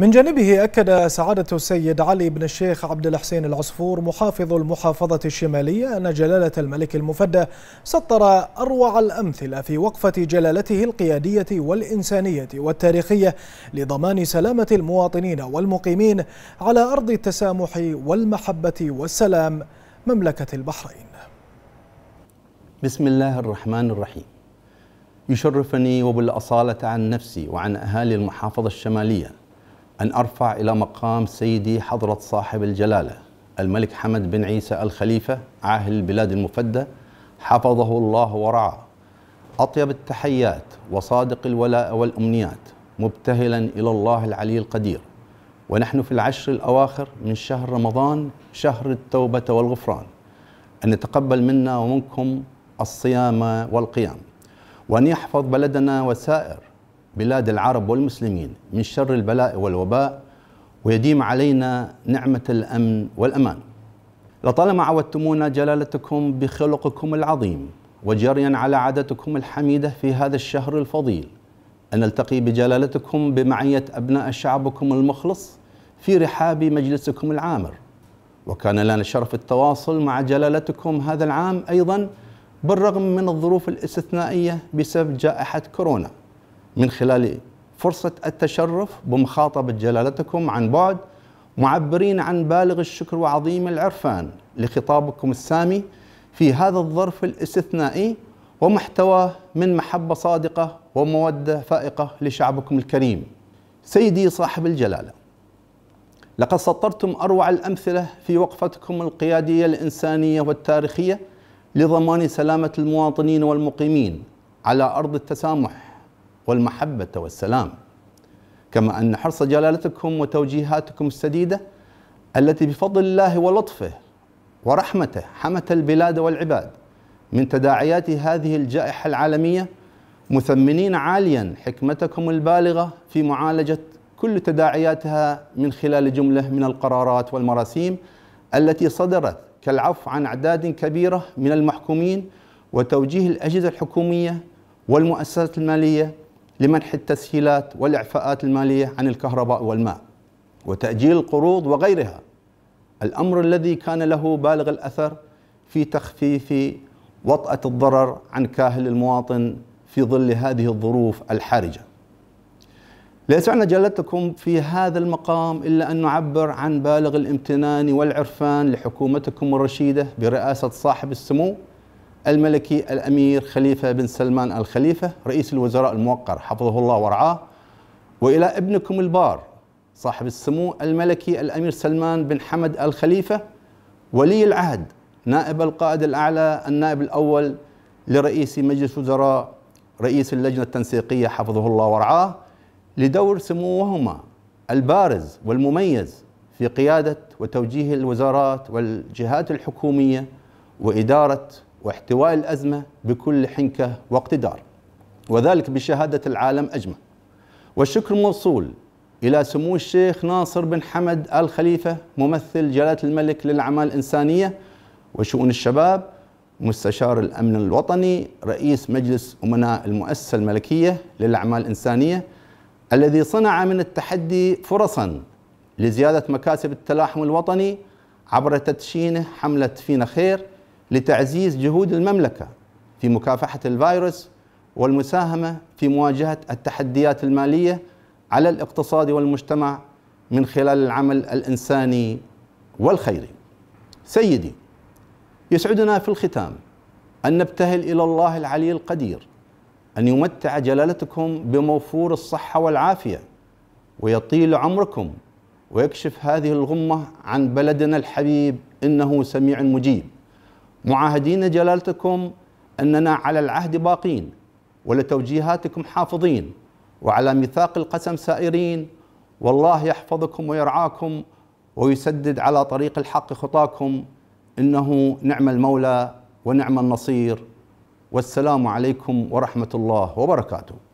من جانبه أكد سعادة السيد علي بن الشيخ عبد الحسين العصفور محافظ المحافظة الشمالية أن جلالة الملك المفدى سطر أروع الأمثلة في وقفة جلالته القيادية والإنسانية والتاريخية لضمان سلامة المواطنين والمقيمين على أرض التسامح والمحبة والسلام مملكة البحرين بسم الله الرحمن الرحيم يشرفني وبالأصالة عن نفسي وعن أهالي المحافظة الشمالية أن أرفع إلى مقام سيدي حضرة صاحب الجلالة الملك حمد بن عيسى الخليفة عاهل البلاد المفدى حفظه الله ورعاه أطيب التحيات وصادق الولاء والأمنيات مبتهلا إلى الله العلي القدير ونحن في العشر الأواخر من شهر رمضان شهر التوبة والغفران أن يتقبل منا ومنكم الصيام والقيام وأن يحفظ بلدنا وسائر بلاد العرب والمسلمين من شر البلاء والوباء ويديم علينا نعمة الأمن والأمان لطالما عودتمونا جلالتكم بخلقكم العظيم وجريا على عادتكم الحميدة في هذا الشهر الفضيل أن نلتقي بجلالتكم بمعية أبناء شعبكم المخلص في رحاب مجلسكم العامر وكان لنا شرف التواصل مع جلالتكم هذا العام أيضا بالرغم من الظروف الاستثنائية بسبب جائحة كورونا من خلال فرصة التشرف بمخاطبة جلالتكم عن بعد معبرين عن بالغ الشكر وعظيم العرفان لخطابكم السامي في هذا الظرف الاستثنائي ومحتواه من محبة صادقة ومودة فائقة لشعبكم الكريم سيدي صاحب الجلالة لقد سطرتم أروع الأمثلة في وقفتكم القيادية الإنسانية والتاريخية لضمان سلامة المواطنين والمقيمين على أرض التسامح والمحبة والسلام كما أن حرص جلالتكم وتوجيهاتكم السديدة التي بفضل الله ولطفه ورحمته حمت البلاد والعباد من تداعيات هذه الجائحة العالمية مثمنين عاليا حكمتكم البالغة في معالجة كل تداعياتها من خلال جملة من القرارات والمراسيم التي صدرت كالعفو عن أعداد كبيرة من المحكومين وتوجيه الأجهزة الحكومية والمؤسسات المالية لمنح التسهيلات والإعفاءات المالية عن الكهرباء والماء وتأجيل القروض وغيرها الأمر الذي كان له بالغ الأثر في تخفيف وطأة الضرر عن كاهل المواطن في ظل هذه الظروف الحرجة ليس يسعنا جلتكم في هذا المقام إلا أن نعبر عن بالغ الامتنان والعرفان لحكومتكم الرشيدة برئاسة صاحب السمو الملكي الأمير خليفة بن سلمان الخليفة رئيس الوزراء الموقر حفظه الله ورعاه وإلى ابنكم البار صاحب السمو الملكي الأمير سلمان بن حمد الخليفة ولي العهد نائب القائد الأعلى النائب الأول لرئيس مجلس وزراء رئيس اللجنة التنسيقية حفظه الله ورعاه لدور سموهما البارز والمميز في قيادة وتوجيه الوزارات والجهات الحكومية وإدارة واحتواء الأزمة بكل حنكة واقتدار وذلك بشهادة العالم أجمع والشكر موصول إلى سمو الشيخ ناصر بن حمد آل خليفة ممثل جلالة الملك للأعمال الإنسانية وشؤون الشباب مستشار الأمن الوطني رئيس مجلس أمناء المؤسسة الملكية للأعمال الإنسانية الذي صنع من التحدي فرصا لزيادة مكاسب التلاحم الوطني عبر تدشينه حملة فينا خير لتعزيز جهود المملكه في مكافحه الفيروس والمساهمه في مواجهه التحديات الماليه على الاقتصاد والمجتمع من خلال العمل الانساني والخيري. سيدي يسعدنا في الختام ان نبتهل الى الله العلي القدير ان يمتع جلالتكم بموفور الصحه والعافيه ويطيل عمركم ويكشف هذه الغمه عن بلدنا الحبيب انه سميع مجيب. معاهدين جلالتكم أننا على العهد باقين ولتوجيهاتكم حافظين وعلى ميثاق القسم سائرين والله يحفظكم ويرعاكم ويسدد على طريق الحق خطاكم إنه نعم المولى ونعم النصير والسلام عليكم ورحمة الله وبركاته